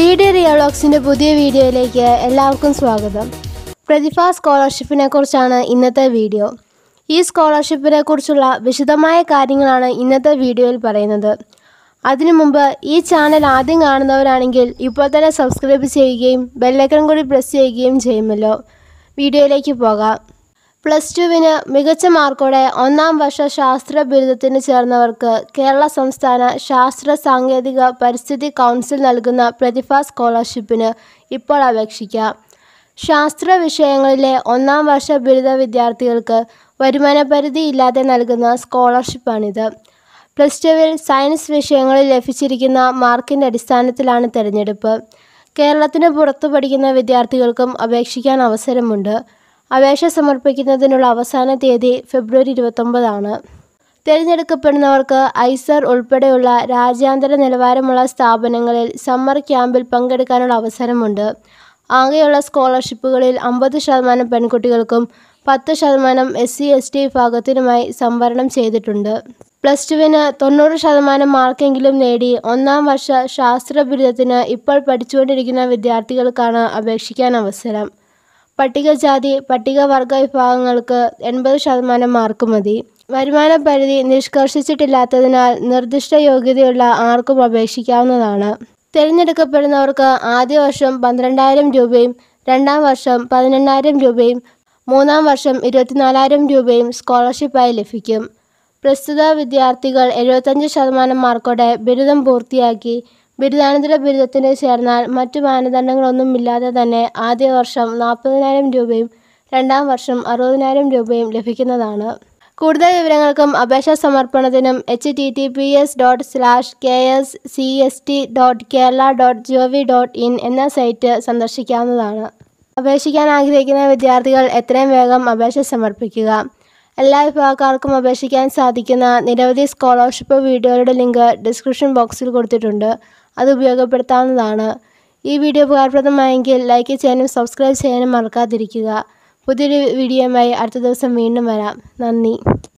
D D റിയോളോക്സിൻ്റെ പുതിയ വീഡിയോയിലേക്ക് എല്ലാവർക്കും സ്വാഗതം പ്രതിഭ സ്കോളർഷിപ്പിനെ കുറിച്ചാണ് ഇന്നത്തെ വീഡിയോ ഈ സ്കോളർഷിപ്പിനെ കുറിച്ചുള്ള വിശദമായ കാര്യങ്ങളാണ് ഇന്നത്തെ വീഡിയോയിൽ പറയുന്നത് അതിനു മുമ്പ് ഈ ചാനൽ ആദ്യം കാണുന്നവരാണെങ്കിൽ ഇപ്പോൾ തന്നെ സബ്സ്ക്രൈബ് ചെയ്യുകയും ബെല്ലൈക്കൺ കൂടി പ്രസ് ചെയ്യുകയും ചെയ്യുമല്ലോ വീഡിയോയിലേക്ക് പോകാം പ്ലസ് ടുവിന് മികച്ച മാർക്കോടെ ഒന്നാം വർഷ ശാസ്ത്ര ബിരുദത്തിന് ചേർന്നവർക്ക് കേരള സംസ്ഥാന ശാസ്ത്ര സാങ്കേതിക പരിസ്ഥിതി കൗൺസിൽ നൽകുന്ന പ്രതിഭാ സ്കോളർഷിപ്പിന് ഇപ്പോൾ അപേക്ഷിക്കാം ശാസ്ത്ര വിഷയങ്ങളിലെ ഒന്നാം വർഷ ബിരുദ വിദ്യാർത്ഥികൾക്ക് വരുമാന പരിധി ഇല്ലാതെ നൽകുന്ന സ്കോളർഷിപ്പാണിത് പ്ലസ് ടുവിൽ സയൻസ് വിഷയങ്ങളിൽ ലഭിച്ചിരിക്കുന്ന മാർക്കിൻ്റെ അടിസ്ഥാനത്തിലാണ് തിരഞ്ഞെടുപ്പ് കേരളത്തിന് പുറത്തു പഠിക്കുന്ന വിദ്യാർത്ഥികൾക്കും അപേക്ഷിക്കാൻ അവസരമുണ്ട് അപേക്ഷ സമർപ്പിക്കുന്നതിനുള്ള അവസാന തീയതി ഫെബ്രുവരി ഇരുപത്തൊമ്പതാണ് തിരഞ്ഞെടുക്കപ്പെടുന്നവർക്ക് ഐസർ ഉൾപ്പെടെയുള്ള രാജ്യാന്തര നിലവാരമുള്ള സ്ഥാപനങ്ങളിൽ സമ്മർ ക്യാമ്പിൽ പങ്കെടുക്കാനുള്ള അവസരമുണ്ട് ആകെയുള്ള സ്കോളർഷിപ്പുകളിൽ അമ്പത് ശതമാനം പെൺകുട്ടികൾക്കും പത്ത് ശതമാനം എസ് സി എസ് ടി വിഭാഗത്തിനുമായി സംവരണം ചെയ്തിട്ടുണ്ട് പ്ലസ് ടുവിന് തൊണ്ണൂറ് ശതമാനം മാർക്കെങ്കിലും നേടി ഒന്നാം വർഷ ശാസ്ത്ര ബിരുദത്തിന് ഇപ്പോൾ പഠിച്ചുകൊണ്ടിരിക്കുന്ന വിദ്യാർത്ഥികൾക്കാണ് അപേക്ഷിക്കാൻ അവസരം പട്ടികജാതി പട്ടികവർഗ വിഭാഗങ്ങൾക്ക് എൺപത് ശതമാനം മാർക്ക് മതി വരുമാന പരിധി നിഷ്കർഷിച്ചിട്ടില്ലാത്തതിനാൽ നിർദ്ദിഷ്ട യോഗ്യതയുള്ള ആർക്കും അപേക്ഷിക്കാവുന്നതാണ് തിരഞ്ഞെടുക്കപ്പെടുന്നവർക്ക് ആദ്യ വർഷം പന്ത്രണ്ടായിരം രൂപയും രണ്ടാം വർഷം പതിനെണ്ണായിരം രൂപയും മൂന്നാം വർഷം ഇരുപത്തിനാലായിരം രൂപയും സ്കോളർഷിപ്പായി ലഭിക്കും പ്രസ്തുത വിദ്യാർത്ഥികൾ എഴുപത്തഞ്ച് ശതമാനം മാർക്കോടെ ബിരുദം പൂർത്തിയാക്കി ബിരുദാനന്തര ബിരുദത്തിന് ചേർന്നാൽ മറ്റു ഇല്ലാതെ തന്നെ ആദ്യ വർഷം നാൽപ്പതിനായിരം രൂപയും രണ്ടാം വർഷം അറുപതിനായിരം രൂപയും ലഭിക്കുന്നതാണ് കൂടുതൽ വിവരങ്ങൾക്കും അപേക്ഷാ സമർപ്പണത്തിനും H T T P S dot slash K S C S T dot Kerala dot G O V dot in എന്ന സൈറ്റ് സന്ദർശിക്കാവുന്നതാണ് അപേക്ഷിക്കാൻ ആഗ്രഹിക്കുന്ന വിദ്യാർത്ഥികൾ എത്രയും വേഗം അപേക്ഷ സമർപ്പിക്കുക എല്ലാ വിഭാഗക്കാർക്കും അപേക്ഷിക്കാൻ സാധിക്കുന്ന നിരവധി സ്കോളർഷിപ്പ് വീഡിയോയുടെ ലിങ്ക് ഡിസ്ക്രിപ്ഷൻ ബോക്സിൽ കൊടുത്തിട്ടുണ്ട് അത് ഉപയോഗപ്പെടുത്താവുന്നതാണ് ഈ വീഡിയോ ഉപകാരപ്രദമായെങ്കിൽ ലൈക്ക് ചെയ്യാനും സബ്സ്ക്രൈബ് ചെയ്യാനും മറക്കാതിരിക്കുക പുതിയൊരു വീഡിയോയുമായി അടുത്ത ദിവസം വീണ്ടും വരാം നന്ദി